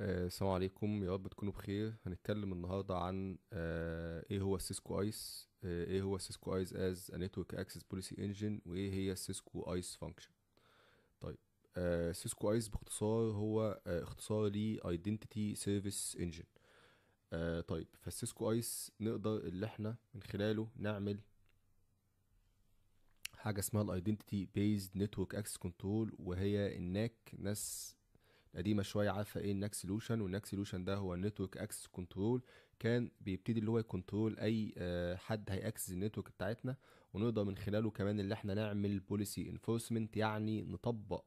آه، السلام آه عليكم يا رب تكونوا بخير هنتكلم النهارده عن آه ايه هو السيسكو ايس آه ايه هو السيسكو ايس از نتورك اكسس بوليسي انجن وايه هي السيسكو ايس فانكشن طيب آه، سيسكو ايس باختصار هو آه، اختصار ل ايدنتيتي سيرفيس انجن طيب فالسيسكو ايس نقدر اللي احنا من خلاله نعمل حاجه اسمها الايدنتيتي بيزد نتورك اكسس كنترول وهي انك ناس قديمه شويه عارفه ايه النكس سولوشن والنكس سولوشن ده هو النتورك اكسس كنترول كان بيبتدي اللي هو يكنترول اي آه، حد هياكسس النتورك بتاعتنا ونقدر من خلاله كمان اللي احنا نعمل بوليسي انفورسمنت يعني نطبق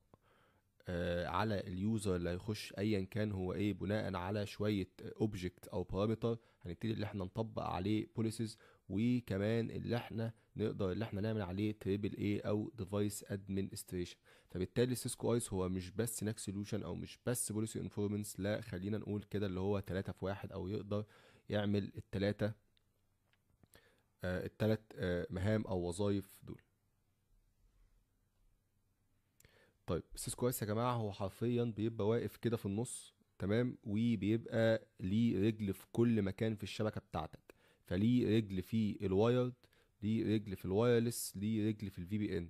آه، على اليوزر اللي هيخش ايا كان هو ايه بناء على شويه اوبجكت او بارامتر هنبتدي اللي احنا نطبق عليه بوليسيز وكمان اللي احنا نقدر اللي احنا نعمل عليه تريبل اي او ديفايس ادمنستريشن فبالتالي سيسكو ايس هو مش بس ناك سوليوشن او مش بس بوليسي انفورمنس لا خلينا نقول كده اللي هو تلاته في واحد او يقدر يعمل التلاتة آه التلات آه مهام او وظائف دول طيب سيسكو ايس يا جماعه هو حرفيا بيبقى واقف كده في النص تمام وبيبقى ليه رجل في كل مكان في الشبكه بتاعتك فليه رجل في الوايرد ليه رجل في الوايرلس ليه رجل في الفي بي ان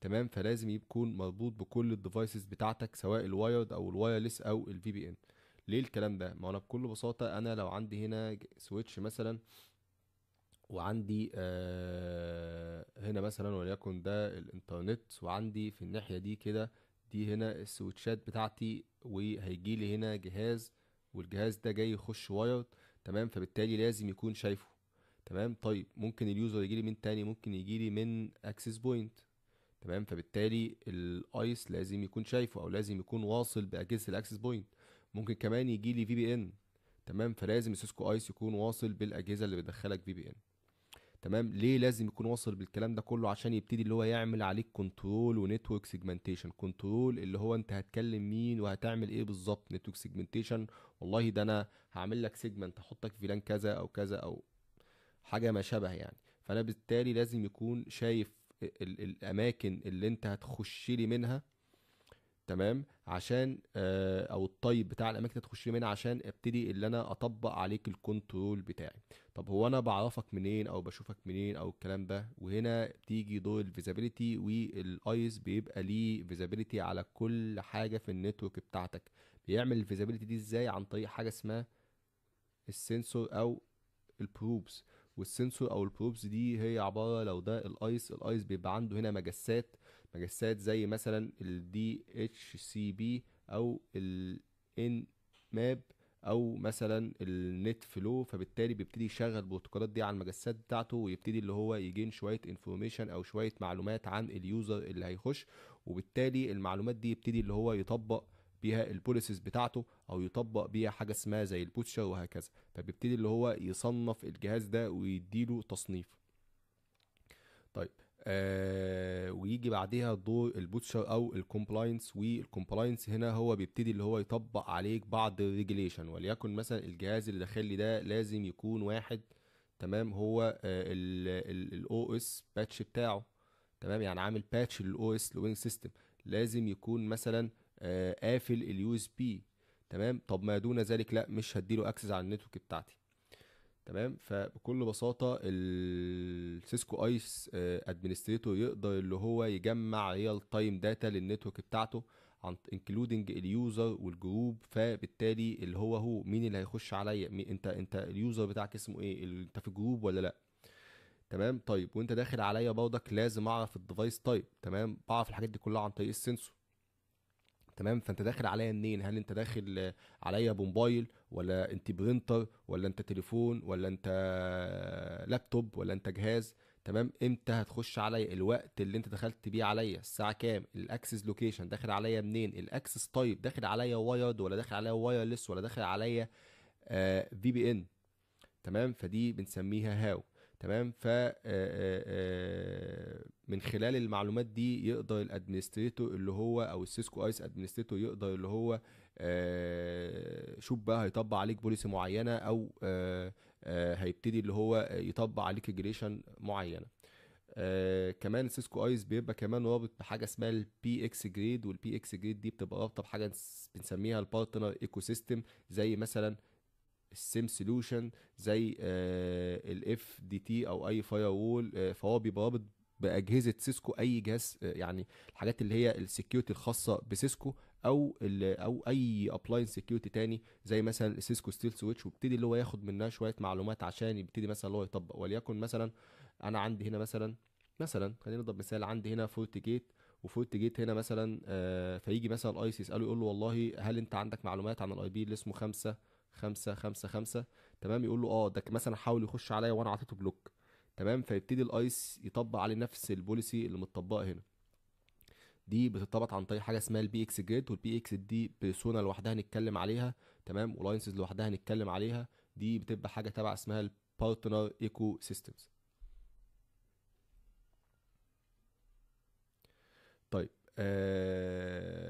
تمام فلازم يكون مربوط بكل الديفايسز بتاعتك سواء الوايرد او الوايرلس او الفي بي ان ليه الكلام ده ما انا بكل بساطه انا لو عندي هنا سويتش مثلا وعندي آه هنا مثلا وليكن ده الانترنت وعندي في الناحيه دي كده دي هنا السويتشات بتاعتي وهيجي لي هنا جهاز والجهاز ده جاي يخش وايرد تمام فبالتالي لازم يكون شايفه تمام طيب ممكن اليوزر يجي لي من تاني ممكن يجي لي من اكسس بوينت تمام فبالتالي الايس لازم يكون شايفه او لازم يكون واصل باجهزه الاكسس بوينت ممكن كمان يجي لي في بي ان تمام فلازم السيسكو ايس يكون واصل بالاجهزه اللي بتدخلك في بي ان تمام ليه لازم يكون واصل بالكلام ده كله عشان يبتدي اللي هو يعمل عليك كنترول ونتورك سيجمنتيشن كنترول اللي هو انت هتكلم مين وهتعمل ايه بالظبط نتورك سيجمنتيشن والله ده انا هعمل لك سيجمنت احطك في فيلان كذا او كذا او حاجه ما شابه يعني فانا بالتالي لازم يكون شايف ال ال- الاماكن اللي انت هتخش لي منها تمام عشان آه، او الطيب بتاع الاماكن اللي هتخش لي منها عشان ابتدي اللي انا اطبق عليك الكنترول بتاعي طب هو انا بعرفك منين او بشوفك منين او الكلام ده وهنا بتيجي دور الفيزابيليتي والايس بيبقى ليه فيزابيليتي على كل حاجه في النتورك بتاعتك بيعمل الفيزابيليتي دي ازاي عن طريق حاجه اسمها السنسور او البروبس والسنسور او البروبس دي هي عباره لو ده الايس الايس بيبقى عنده هنا مجسات مجسات زي مثلا الدي اتش سي بي او الان ماب او مثلا النت فلو فبالتالي بيبتدي يشغل البروتوكولات دي على المجسات بتاعته ويبتدي اللي هو يجين شويه انفورميشن او شويه معلومات عن اليوزر اللي هيخش وبالتالي المعلومات دي يبتدي اللي هو يطبق بيها البوليسيز بتاعته او يطبق بيها حاجه اسمها زي البوتشر وهكذا فبيبتدي اللي هو يصنف الجهاز ده ويديله تصنيف طيب آه ويجي بعدها دور البوتشر او الكومبلاينس والكومبلاينس هنا هو بيبتدي اللي هو يطبق عليك بعض الريجليشن وليكن مثلا الجهاز اللي الداخلي ده لازم يكون واحد تمام هو الاو اس باتش بتاعه تمام يعني عامل باتش للاو اس لوينج سيستم لازم يكون مثلا آه، قافل اليو اس بي تمام طب ما دون ذلك لا مش هديله اكسس على النتورك بتاعتي تمام فبكل بساطه السيسكو ايس ادمنستريتور يقدر اللي هو يجمع ريال تايم داتا للنتورك بتاعته عن انكلودنج اليوزر والجروب فبالتالي اللي هو هو مين اللي هيخش عليا انت انت اليوزر بتاعك اسمه ايه انت في الجروب ولا لا تمام طيب وانت داخل عليا برضك لازم اعرف الديفايس تايب تمام بعرف الحاجات دي كلها عن طريق السنسور تمام فانت داخل عليا منين هل انت داخل عليا بموبايل ولا انت برينتر ولا انت تليفون ولا انت لابتوب ولا انت جهاز تمام امتى هتخش عليا الوقت اللي انت دخلت بيه عليا الساعه كام الاكسس لوكيشن داخل عليا منين الاكسس تايب داخل عليا وايرد ولا داخل عليا وايرلس ولا داخل عليا في بي ان تمام فدي بنسميها هاو تمام ف آه، آه، آه، من خلال المعلومات دي يقدر الادمنستريتور اللي هو او السيسكو ايس ادمنستريتور يقدر اللي هو شوف بقى هيطبق عليك بوليسي معينه او هيبتدي اللي هو يطبق عليك ريجليشن معينه آه كمان سيسكو ايس بيبقى كمان رابط بحاجه اسمها البي اكس جريد والبي اكس جريد دي بتبقى رابطه بحاجه بنسميها البارتنر ايكو سيستم زي مثلا السيم سلوشن زي الاف دي تي او اي فاير آه، وول فهو بيرابط باجهزه سيسكو اي جهاز آه، يعني الحاجات اللي هي السكيورتي الخاصه بسيسكو او او اي ابلاين سكيورتي تاني زي مثلا سيسكو ستيل سويتش ويبتدي اللي هو ياخد منها شويه معلومات عشان يبتدي مثلا اللي هو يطبق وليكن مثلا انا عندي هنا مثلا مثلا خلينا نضرب مثال عندي هنا فورت جيت وفورت جيت هنا مثلا آه، فيجي مثلا الايس يساله يقول له والله هل انت عندك معلومات عن الاي بي اللي اسمه 5 خمسة خمسة خمسة تمام يقول له اه ده مثلا حاول يخش عليا وانا عطيته بلوك تمام فيبتدي الايس يطبق عليه نفس البوليسي اللي متطبقه هنا دي بتتطبق عن طريق حاجه اسمها البي اكس جريد والبي اكس دي بيرسونا لوحدها هنتكلم عليها تمام ولاينسز لوحدها هنتكلم عليها دي بتبقى حاجه تبع اسمها البارتنر ايكو سيستمز طيب آه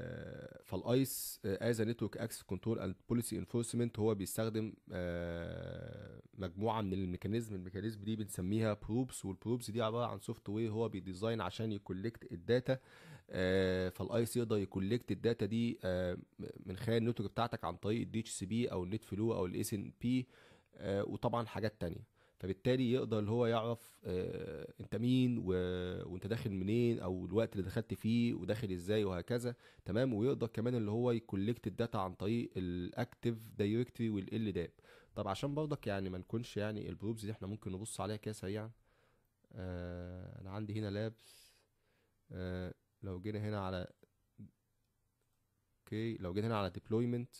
فالايس از نتورك اكسس كنترول اند بوليسي انفورسمنت هو بيستخدم آه، مجموعه من الميكانيزم الميكانيزم دي بنسميها بروبس والبروبس دي عباره عن سوفت وير هو بيديزاين عشان يكولكت الداتا آه، فالايس يقدر يكولكت الداتا دي آه، من خلال النتورك بتاعتك عن طريق الدي اتش سي بي او النت فلو او الاس ان بي وطبعا حاجات تانية فبالتالي يقدر هو يعرف آه، انت مين و... وانت داخل منين او الوقت اللي دخلت فيه وداخل ازاي وهكذا تمام ويقدر كمان اللي هو يكولكت الداتا عن طريق الاكتف دايركتري والال داب طب عشان برضك يعني ما نكونش يعني البروبز دي احنا ممكن نبص عليها كده سريعا آه انا عندي هنا لابس آه لو جينا هنا على اوكي لو جينا هنا على ديبلويمنت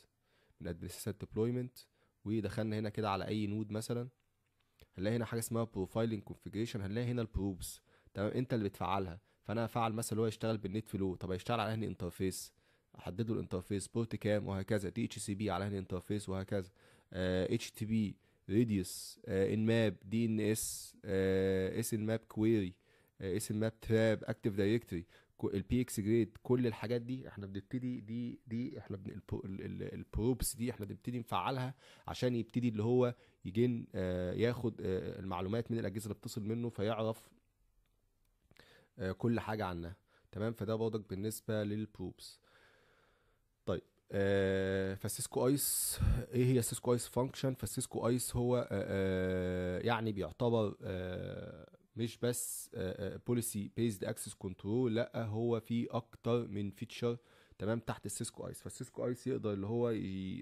من ادمنستريشن ديبلويمنت ودخلنا هنا كده على اي نود مثلا هنلاقي هنا حاجه اسمها بروفايلنج كونفيجريشن هنلاقي هنا البروبس تمام انت اللي بتفعلها فانا هفعل مثلا هو يشتغل بالنت فلو طب هيشتغل على انهي انترفيس احدد له الانترفيس بورت كام وهكذا دي اتش سي بي على انهي انترفيس وهكذا اتش تي بي ريديوس ان ماب دي ان اس اس ان ماب كويري اس ان ماب تراب اكتف دايركتوري البي اكس جريد كل الحاجات دي احنا بنبتدي دي دي احنا بن البروبس دي احنا بنبتدي نفعلها عشان يبتدي اللي هو يجين آه، ياخد آه، المعلومات من الاجهزه اللي بتصل منه فيعرف آه، كل حاجه عنها تمام فده برضك بالنسبه للبروبس طيب فسيسكو ايس ايه هي سيسكو ايس فانكشن فسيسكو ايس هو يعني بيعتبر مش بس بوليسي بيزد اكسس كنترول لا هو في اكتر من فيتشر تمام تحت السيسكو ايس فالسيسكو ايس يقدر اللي هو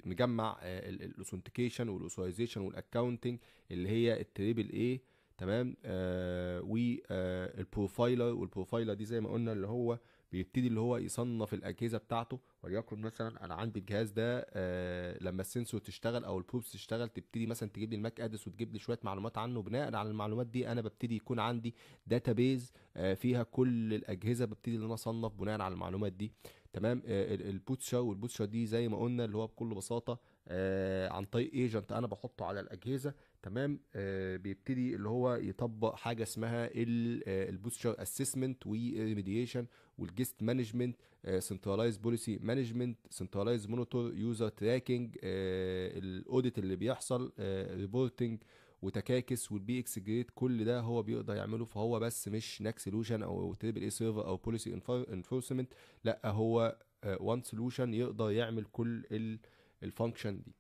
مجمع الاوثنتيكيشن والاوثرايزيشن والاكونتنج اللي هي التريبل ايه تمام آه والبروفايلر آه، والبروفايلر دي زي ما قلنا اللي هو بيبتدي اللي هو يصنف الاجهزه بتاعته وليكن مثلا انا عندي الجهاز ده آه لما السنسور تشتغل او البروبس تشتغل تبتدي مثلا تجيب لي الماك ادس وتجيب لي شويه معلومات عنه بناء على المعلومات دي انا ببتدي يكون عندي داتابيز آه فيها كل الاجهزه ببتدي ان انا اصنف بناء على المعلومات دي تمام آه والبوتشا دي زي ما قلنا اللي هو بكل بساطه آه عن طريق ايجنت انا بحطه على الاجهزه تمام آه، بيبتدي اللي هو يطبق حاجه اسمها البوستشر اسسمنت وريميديشن والجست مانجمنت سنترلايز بوليسي مانجمنت سنترلايز مونيتور يوزر تراكنج الاوديت اللي بيحصل ريبورتنج وتكاكس والبي اكس جريد كل ده هو بيقدر يعمله فهو بس مش ناك سولوشن او تريبل اي سيرفر او بوليسي انفورسمنت لا هو وان آه، سولوشن يقدر يعمل كل الفانكشن دي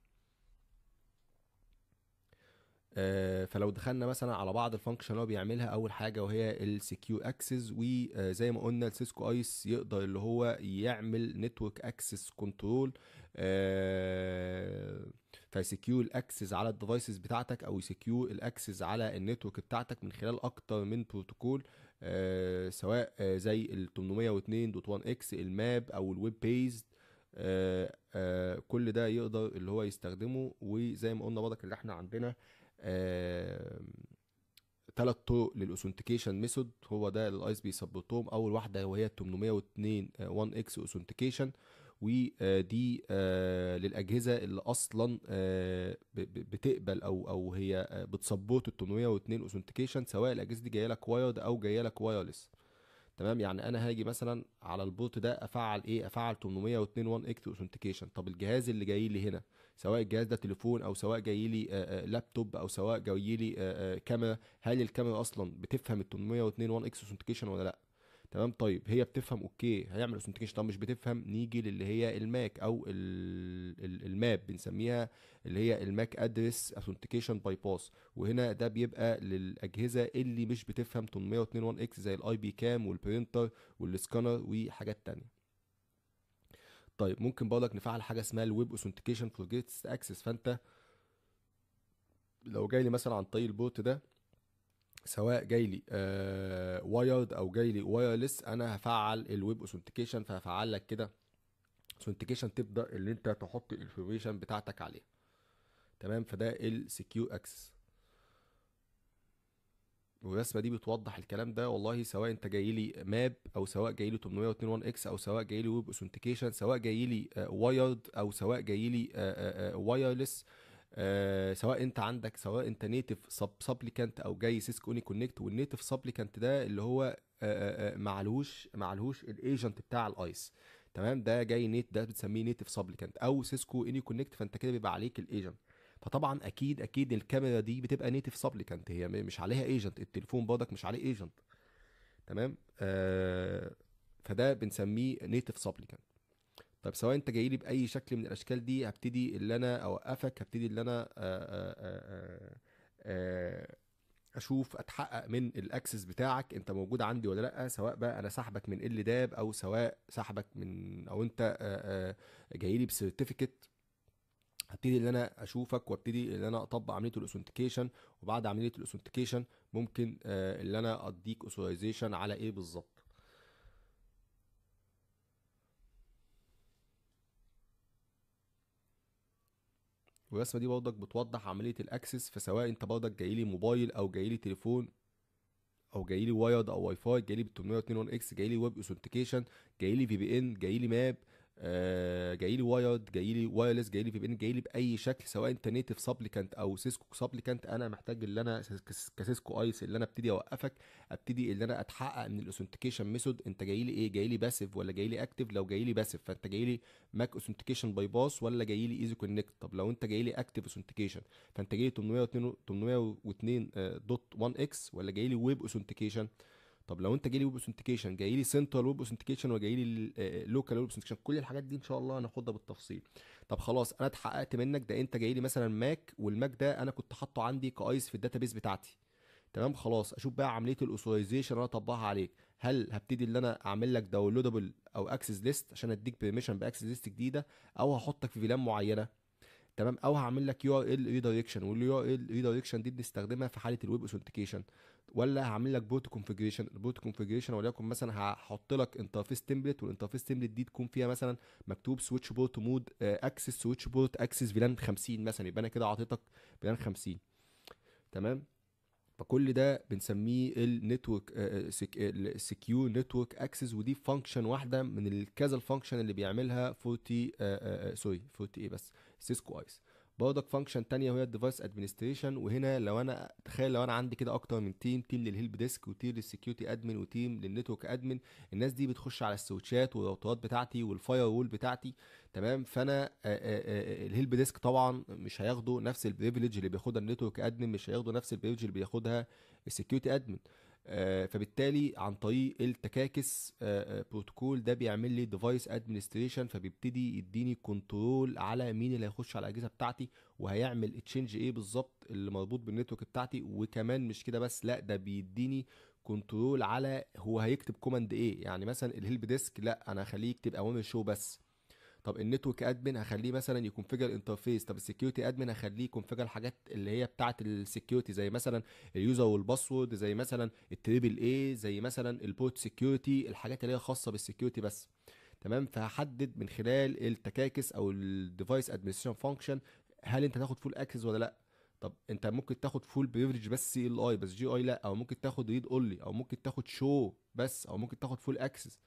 آه، فلو دخلنا مثلا على بعض الفانكشن اللي هو بيعملها اول حاجه وهي السكيو اكسس وزي آه، ما قلنا السيسكو ايس يقدر اللي هو يعمل نتورك اكسس كنترول آه، فيسكيو الاكسس على الديفايسز بتاعتك او يسكيو الاكسس على النتورك بتاعتك من خلال اكتر من بروتوكول سواء زي ال 802.1 اكس الماب او الويب بيز كل ده يقدر اللي هو يستخدمه وزي ما قلنا برضك اللي احنا عندنا ثلاث طرق للاوثنتيكيشن ميثود هو ده الايس بيثبتهم اول واحده وهي 802 1 اكس اوثنتيكيشن ودي للاجهزه اللي اصلا آه، بتقبل او او هي بتسبورت ال 802 اوثنتيكيشن سواء الاجهزه دي جايه لك وايرد او جايه لك وايرلس تمام يعني انا هاجي مثلا على البورت ده افعل ايه افعل 802 1 اكس اوثنتيكيشن طب الجهاز اللي جاي لي هنا سواء الجهاز ده تليفون او سواء جاي لي لابتوب او سواء جاي لي كاميرا هل الكاميرا اصلا بتفهم ال 802 1 اكس اوثنتيكيشن ولا لا تمام طيب هي بتفهم اوكي هيعمل اوثنتيكيشن طب مش بتفهم نيجي للي هي الماك او الماب بنسميها اللي هي الماك ادرس اوثنتيكيشن باي باس وهنا ده بيبقى للاجهزه اللي مش بتفهم 802.1 اكس زي الاي بي كام والبرينتر والسكانر وحاجات تانية طيب ممكن بقولك نفعل حاجه اسمها الويب اوثنتيكيشن فور جيتس اكسس فانت لو جاي لي مثلا عن طريق البورت ده سواء جاي لي آه وايرد او جاي لي وايرلس انا هفعل الويب اوثنتيكيشن فهفعل لك كده اوثنتيكيشن تبدا ان انت تحط الانفورميشن بتاعتك عليه تمام فده السكيو اكسس والرسمه دي بتوضح الكلام ده والله سواء انت جاي لي ماب او سواء جاي لي 821 اكس او سواء جاي لي ويب اوثنتيكيشن سواء جاي لي وايرد آه، او سواء جاي لي وايرلس آه آه, آه، آه سواء انت عندك سواء انت نيتف سب سبليكانت او جاي سيسكو اوني كونكت والنيتف سبليكانت ده اللي هو آه، آه، آه، معلوش معلوش الايجنت بتاع الايس تمام ده جاي نيت ده بتسميه نيتف سبليكانت او سيسكو اني كونكت فانت كده بيبقى عليك الايجنت فطبعا اكيد اكيد الكاميرا دي بتبقى نيتف سبليكانت هي مش عليها ايجنت التليفون بردك مش عليه ايجنت تمام آه فده بنسميه نيتف سبليكانت طيب سواء انت جاي لي باي شكل من الاشكال دي هبتدي ان انا اوقفك هبتدي ان انا آه، آه، آه، اشوف اتحقق من الاكسس بتاعك انت موجود عندي ولا لا سواء بقى انا سحبك من ال داب او سواء سحبك من او انت جاي لي بسيرتيفيكت هبتدي ان انا اشوفك وابتدي ان انا اطبق عمليه الاوثنتيكيشن وبعد عمليه الاوثنتيكيشن ممكن ان انا اديك اثورايزيشن على ايه بالظبط والرسمه دي برضك بتوضح عمليه الاكسس فسواء انت برضك جايلي موبايل او جايلي تليفون او جايلي وايرد او واي فاي جايلي ب 802 اكس جايلي ويب اوثنتيكيشن جايلي في بي ان جايلي ماب جايلي وايرد جايلي وايرلس جايلي في بين جايلي باي شكل سواء انت نيتف سبليكانت او سيسكو سبليكانت انا محتاج اللي انا كسيسكو ايس اللي انا ابتدي اوقفك ابتدي اللي انا اتحقق من الاوثنتيكيشن ميثود انت جايلي ايه جايلي باسيف ولا جايلي اكتف لو جايلي باسيف فانت جايلي ماك اوثنتيكيشن باي باس ولا جايلي ايزي كونكت طب لو انت جايلي اكتف اوثنتيكيشن فانت جايلي 802 802.1 اكس ولا جايلي ويب اوثنتيكيشن طب لو انت جاي لي ويب اوثنتيكيشن جاي لي سنترال ويب اوثنتيكيشن وجاي لي لوكال ويب اوثنتيكيشن كل الحاجات دي ان شاء الله هناخدها بالتفصيل طب خلاص انا اتحققت منك ده انت جاي لي مثلا ماك والماك ده انا كنت حاطه عندي كايس في الداتابيس بتاعتي تمام خلاص اشوف بقى عمليه الاوثورايزيشن انا اطبقها عليك هل هبتدي ان انا اعمل لك داونلودبل او اكسس ليست عشان اديك بيرميشن باكسس ليست جديده او هحطك في فيلان معينه تمام او هعمل لك يو ار ال ريدايركشن واليو ار ال ريدايركشن دي بنستخدمها في حاله الويب اوثنتيكيشن ولا هعمل لك بوت كونفجريشن البوت كونفجريشن وليكن مثلا هحط لك انترفيس تمبلت والانترفيس تمبلت دي تكون فيها مثلا مكتوب سويتش بورت مود اكسس سويتش بورت اكسس فيلان 50 مثلا يبقى انا كده اعطيتك فيلان 50 تمام فكل ده بنسميه النتورك السكيو نتورك اكسس ودي فانكشن واحده من الكذا الفانكشن اللي بيعملها فورتي سوري فورتي ايه بس سيسكو ايس برضك فانكشن تانية وهي الديفايس ادمنستريشن وهنا لو انا تخيل لو انا عندي كده اكتر من تيم تيم للهيلب ديسك وتيم للسكيورتي ادمن وتيم للنتورك ادمن الناس دي بتخش على السويتشات والراوترات بتاعتي والفاير وول بتاعتي تمام فانا الهيلب ديسك طبعا مش هياخدوا نفس البريفليج اللي بياخدها النتورك ادمن مش هياخدوا نفس البريفليج اللي بياخدها السكيورتي ادمن آه، فبالتالي عن طريق التكاكس آه، آه، بروتوكول ده بيعمل لي ديفايس ادمنستريشن فبيبتدي يديني كنترول على مين اللي هيخش على الاجهزه بتاعتي وهيعمل اتشينج ايه بالظبط اللي مربوط بالنتورك بتاعتي وكمان مش كده بس لا ده بيديني كنترول على هو هيكتب كوماند ايه يعني مثلا الهيلب ديسك لا انا هخليه يكتب اوامر شو بس طب النتورك ادمن هخليه مثلا يكونفيجر الانترفيس طب السكيورتي ادمن هخليه يكونفيجر الحاجات اللي هي بتاعه السكيورتي زي مثلا اليوزر والباسورد زي مثلا التريبل اي زي مثلا البورت سكيورتي الحاجات اللي هي خاصه بالسكيورتي بس تمام فهحدد من خلال التكاكس او الديفايس ادمنستريشن فانكشن هل انت تاخد فول اكسس ولا لا طب انت ممكن تاخد فول بريفريج بس سي ال اي بس جي اي لا او ممكن تاخد ريد اونلي او ممكن تاخد شو بس او ممكن تاخد فول اكسس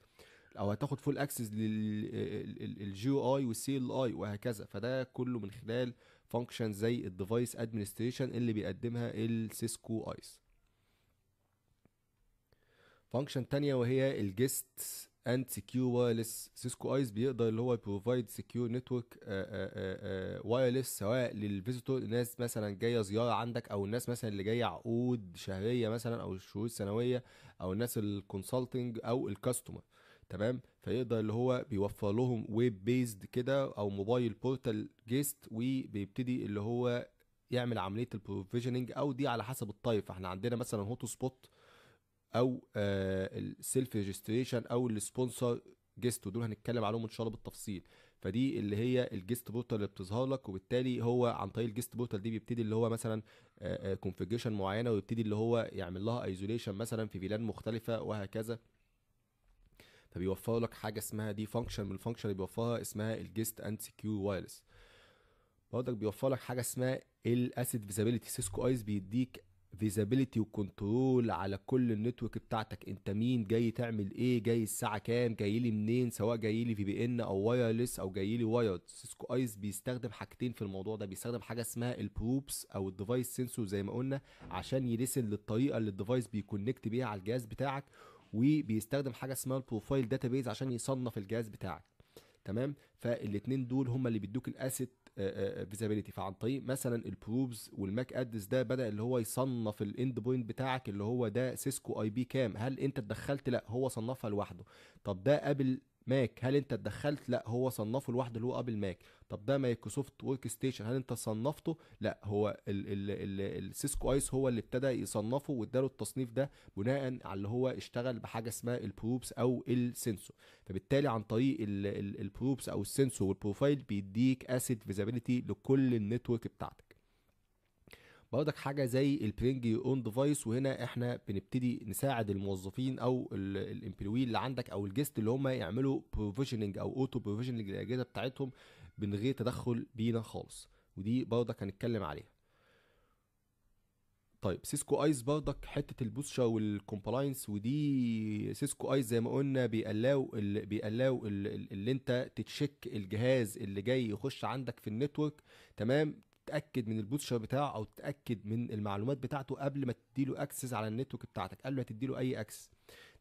او هتاخد فول اكسس او اي والسي ال اي وهكذا فده كله من خلال فانكشن زي الديفايس ادمنستريشن اللي بيقدمها السيسكو ايس فانكشن تانية وهي الجست اند سكيور وايرلس سيسكو ايس بيقدر اللي هو يبروفايد سكيور نتورك وايرلس سواء للفيزيتور ناس مثلا جايه زياره عندك او الناس مثلا اللي جايه عقود شهريه مثلا او شهور سنويه او الناس الكونسلتنج او الكاستمر تمام فيقدر اللي هو بيوفر لهم ويب بيزد كده او موبايل بورتال جيست وبيبتدي اللي هو يعمل عمليه البروفيجننج او دي على حسب الطايف فاحنا عندنا مثلا هوت سبوت او آه، السيلف ريجستريشن او السبونسر جيست ودول هنتكلم عليهم ان شاء الله بالتفصيل فدي اللي هي الجيست بورتال اللي بتظهر لك وبالتالي هو عن طريق الجيست بورتال دي بيبتدي اللي هو مثلا كونفجريشن آه، آه، معينه ويبتدي اللي هو يعمل لها ايزوليشن مثلا في فيلان مختلفه وهكذا فبيوفر لك حاجه اسمها دي فانكشن من الفانكشن اللي بيوفرها اسمها الجيست اند سكيور وايرلس برضك بيوفر لك حاجه اسمها الاسيد فيزابيلتي سيسكو ايز بيديك فيزابيلتي وكنترول على كل النتورك بتاعتك انت مين جاي تعمل ايه جاي الساعه كام جاي لي منين سواء جاي لي في بي ان او وايرلس او جاي لي وايرد سيسكو ايز بيستخدم حاجتين في الموضوع ده بيستخدم حاجه اسمها البروبس او الديفايس سنسور زي ما قلنا عشان يرسل للطريقه اللي الديفايس بيكونكت بيها على الجهاز بتاعك وبيستخدم حاجه اسمها البروفايل بيز عشان يصنف الجهاز بتاعك تمام فالاثنين دول هم اللي بيدوك الاسيت فيزابيلتي آه، آه، آه، فعن طريق مثلا البروبز والماك ادس ده بدا اللي هو يصنف الاند بوينت بتاعك اللي هو ده سيسكو اي بي كام هل انت اتدخلت لا هو صنفها لوحده طب ده قابل ماك هل انت اتدخلت لا هو صنفه لوحده اللي هو ابل ماك طب ده مايكروسوفت ورك ستيشن هل انت صنفته لا هو السيسكو ايس هو اللي ابتدى يصنفه واداله التصنيف ده بناء على اللي هو اشتغل بحاجه اسمها البروبس او السنسو فبالتالي عن طريق البروبس او السنسو والبروفايل بيديك اسيد فيزابيليتي لكل النتورك بتاعتك باخدك حاجه زي البرنج اون ديفايس وهنا احنا بنبتدي نساعد الموظفين او الامبلوي اللي عندك او الجست اللي هم يعملوا بروفيشننج او اوتو بروفيشننج للاجهزه بتاعتهم من غير تدخل بينا خالص ودي برضك هنتكلم عليها طيب سيسكو ايز برضك حته البوشه والكومبلاينس ودي سيسكو ايز زي ما قلنا بيقلاو بيقلاو اللي انت تتشك الجهاز اللي جاي يخش عندك في النتورك تمام تتاكد من البوتشر بتاعه او تتاكد من المعلومات بتاعته قبل ما تديله اكسس على النتورك بتاعتك قبل ما تديله اي اكسس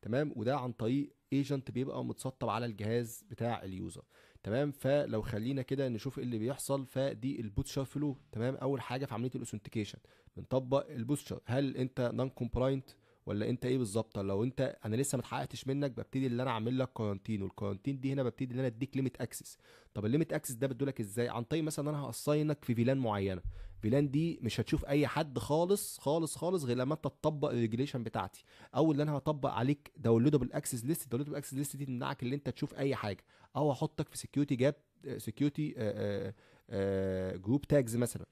تمام وده عن طريق ايجنت بيبقى متسطب على الجهاز بتاع اليوزر تمام فلو خلينا كده نشوف ايه اللي بيحصل فدي البوتشر فلو تمام اول حاجه في عمليه الاوثنتيكيشن بنطبق البوتشر هل انت نون كومبلاينت ولا انت ايه بالظبط لو انت انا لسه ما اتحققتش منك ببتدي اللي انا اعمل لك كورنتين والكورنتين دي هنا ببتدي ان انا اديك ليميت اكسس طب الليميت اكسس ده بدولك ازاي عن طريق مثلا انا هاساينك في فيلان معينه فيلان دي مش هتشوف اي حد خالص خالص خالص غير لما انت تطبق الريجليشن بتاعتي او اللي انا هطبق عليك داونلودبل اكسس ليست داونلودبل اكسس ليست دي تمنعك اللي انت تشوف اي حاجه او هحطك في سكيورتي جاب سكيورتي جروب تاجز مثلا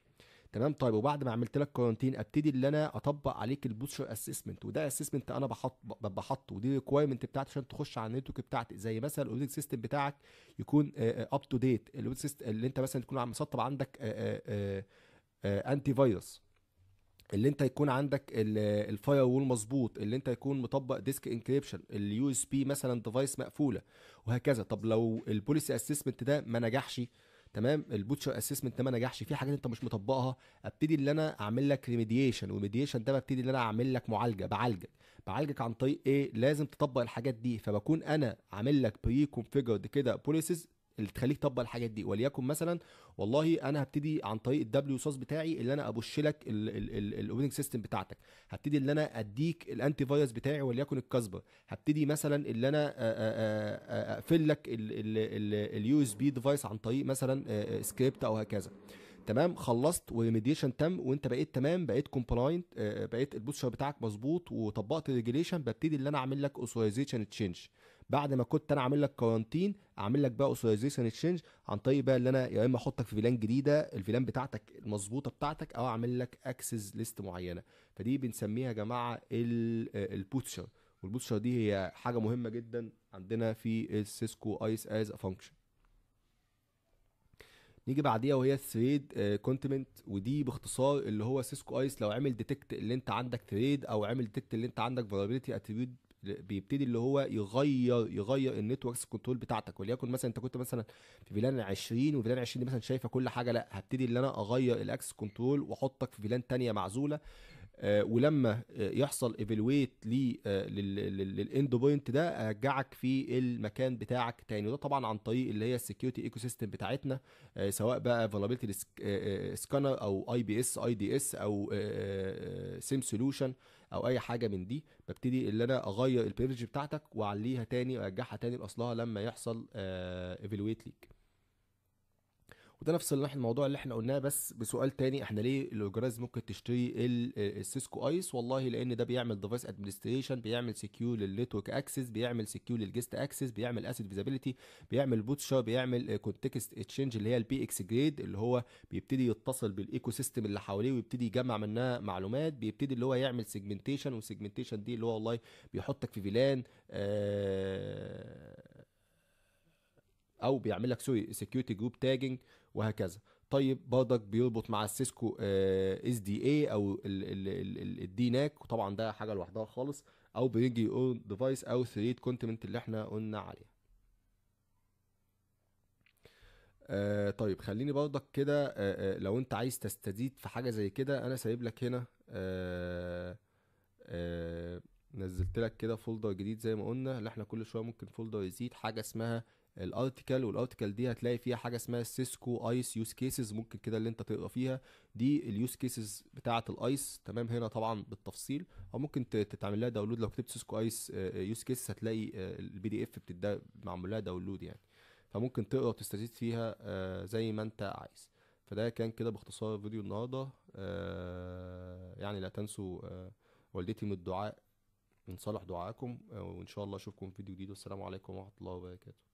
تمام طيب وبعد ما عملت لك كورنتين ابتدي اللي انا اطبق عليك البوستشر اسسمنت وده اسسمنت انا بحط بحطه ودي ريكوايرمنت بتاعتي عشان تخش على النتورك بتاعتي زي مثلا الاوبريتنج سيستم بتاعك يكون اب تو ديت اللي انت مثلا تكون مسطب عندك انتي آه، فيروس آه، آه، اللي انت يكون عندك الفاير وول مظبوط اللي انت يكون مطبق ديسك انكريبشن اليو اس بي مثلا ديفايس مقفوله وهكذا طب لو البوليسي اسسمنت ده ما نجحش تمام البوتشر اسسمنت ده ما نجحش في حاجات انت مش مطبقها ابتدي ان انا اعمل لك ريميديشن والريميديشن ده ببتدي ان انا اعمل لك معالجه بعالجك بعالجك عن طريق ايه لازم تطبق الحاجات دي فبكون انا عامل لك بري كونفيجرد كده بوليسز اللي تخليك تطبق الحاجات دي وليكن مثلا والله انا هبتدي عن طريق الدبليو ساس بتاعي اللي انا ابش لك الاوبننج سيستم بتاعتك هبتدي ان انا اديك الانتي فيروس بتاعي وليكن الكاسبر هبتدي مثلا اللي انا اقفل لك اليو اس بي ديفايس عن طريق مثلا سكريبت او هكذا تمام خلصت وريميديشن تم وانت بقيت تمام بقيت كومبلاينت بقيت البوستشر بتاعك مظبوط وطبقت الريجيليشن ببتدي اللي انا اعمل لك اوثورايزيشن تشينج بعد ما كنت انا عامل لك كورنتين اعمل لك بقى اوثرايزيشن تشينج عن طريق بقى ان انا يا اما احطك في فيلان جديده الفيلان بتاعتك المظبوطه بتاعتك او اعمل لك اكسس ليست معينه فدي بنسميها يا جماعه البوتشر آه، والبوتشر دي هي حاجه مهمه جدا عندنا في السيسكو ايس از فانكشن نيجي بعديها وهي الثريد آه، كونتمنت ودي باختصار اللي هو سيسكو ايس لو عمل ديتكت اللي انت عندك ثريد او عمل ديتكت اللي انت عندك فارابيلتي اتريبيوت بيبتدي اللي هو يغير يغير النتوركس كنترول بتاعتك وليكن مثلا انت كنت مثلا في فيلان 20 وفيلان 20 دي مثلا شايفه كل حاجه لا هبتدي اللي انا اغير الاكسس كنترول واحطك في فيلان تانية معزوله آه، ولما آه، يحصل ايفالويت للاند بوينت ده ارجعك في المكان بتاعك تاني وده طبعا عن طريق اللي هي السكيورتي ايكو سيستم بتاعتنا آه، سواء بقى فولابيلتي سكانر او اي بي اس اي دي اس او سيم سولوشن او اي حاجه من دي ببتدي ان انا اغير البيرج بتاعتك واعليها تاني وارجعها تاني لاصلها لما يحصل ايفالويت آه، ليك وده نفس الموضوع اللي احنا قلناه بس بسؤال تاني احنا ليه الاورجانيزم ممكن تشتري آه، السيسكو ايس والله لان ده بيعمل ديفايس ادمنستريشن بيعمل سكيو للنتورك اكسس بيعمل سكيو للجست اكسس بيعمل اسيد فيزابيلتي بيعمل بوتشا بيعمل كونتكست آه، اتشينج اللي هي البي اكس جريد اللي هو بيبتدي يتصل بالايكو سيستم اللي حواليه ويبتدي يجمع منها معلومات بيبتدي اللي هو يعمل سيجمنتيشن والسيجمنتيشن دي اللي هو والله بيحطك في فيلان آه او بيعمل لك سوري سكيورتي جروب تاجنج وهكذا طيب برضك بيربط مع السيسكو اس دي اي او الدي ناك وطبعا ده حاجه لوحدها خالص او بيجي اون ديفايس او ثريد كونتمنت اللي احنا قلنا عليها آه طيب خليني برضك كده آه،, آه لو انت عايز تستزيد في حاجه زي كده انا سايب لك هنا آه آه نزلت لك كده فولدر جديد زي ما قلنا اللي احنا كل شويه ممكن فولدر يزيد حاجه اسمها الارتكل والارتكل دي هتلاقي فيها حاجه اسمها سيسكو ايس يوز كيسز ممكن كده اللي انت تقرا فيها دي اليوز كيسز بتاعه الايس تمام هنا طبعا بالتفصيل او ممكن تتعمل لها داونلود لو كتبت سيسكو ايس يوز كيسز هتلاقي البي دي اف معمول لها داونلود يعني فممكن تقرا وتستزيد فيها آه، زي ما انت عايز فده كان كده باختصار فيديو النهارده آه، يعني لا تنسوا آه، والدتي من الدعاء من صالح دعائكم وان شاء الله اشوفكم في فيديو جديد والسلام عليكم ورحمه الله وبركاته